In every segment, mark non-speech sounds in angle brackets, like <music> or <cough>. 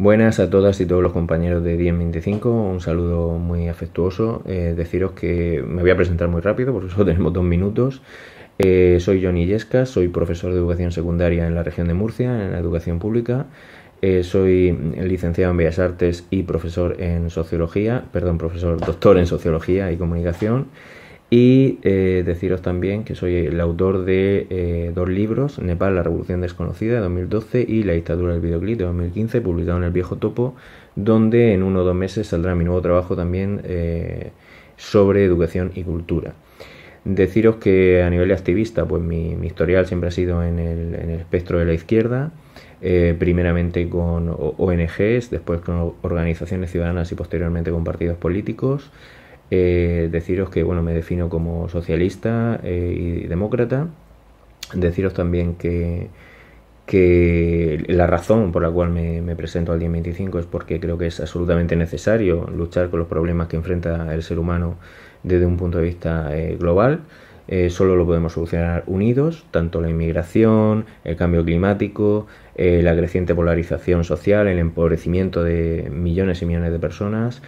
Buenas a todas y todos los compañeros de 1025, un saludo muy afectuoso. Eh, deciros que me voy a presentar muy rápido, porque <laughs> solo tenemos dos minutos. Eh, soy Johnny Yesca, soy profesor de educación secundaria en la región de Murcia, en la educación pública. Eh, soy licenciado en Bellas Artes y profesor en sociología, perdón, profesor doctor en sociología y comunicación. Y eh, deciros también que soy el autor de eh, dos libros, Nepal, la Revolución Desconocida de 2012 y La Dictadura del Videoclip de 2015, publicado en El Viejo Topo, donde en uno o dos meses saldrá mi nuevo trabajo también eh, sobre educación y cultura. Deciros que a nivel de activista, pues mi, historial siempre ha sido en el espectro de la izquierda, primeramente con ONGs, después con organizaciones ciudadanas y posteriormente con partidos políticos. Eh, deciros que bueno, me defino como socialista eh, y demócrata. Deciros también que, que la razón por la cual me, presento al día 25 es porque creo que es absolutamente necesario luchar con los problemas que enfrenta el ser humano desde un punto de vista eh, global. solo lo podemos solucionar unidos, tanto la inmigración, el cambio climático, la creciente polarización social, el empobrecimiento de millones y millones de personas,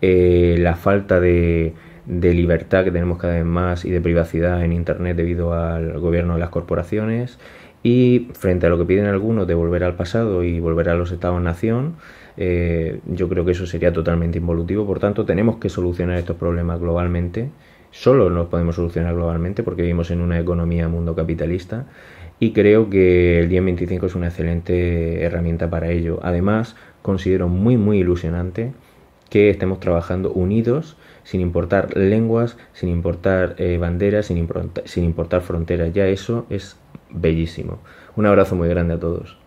eh, la falta de, libertad que tenemos cada vez más y de privacidad en Internet debido al gobierno de las corporaciones y frente a lo que piden algunos de volver al pasado y volver a los estados-nación, eh, yo creo que eso sería totalmente involutivo. Por tanto, tenemos que solucionar estos problemas globalmente. Solo los podemos solucionar globalmente porque vivimos en una economía mundo capitalista y creo que el 10-25 es una excelente herramienta para ello. Además, considero muy, muy ilusionante que estemos trabajando unidos, sin importar lenguas, sin importar eh, banderas, sin, sin importar fronteras. Ya eso es bellísimo. Un abrazo muy grande a todos.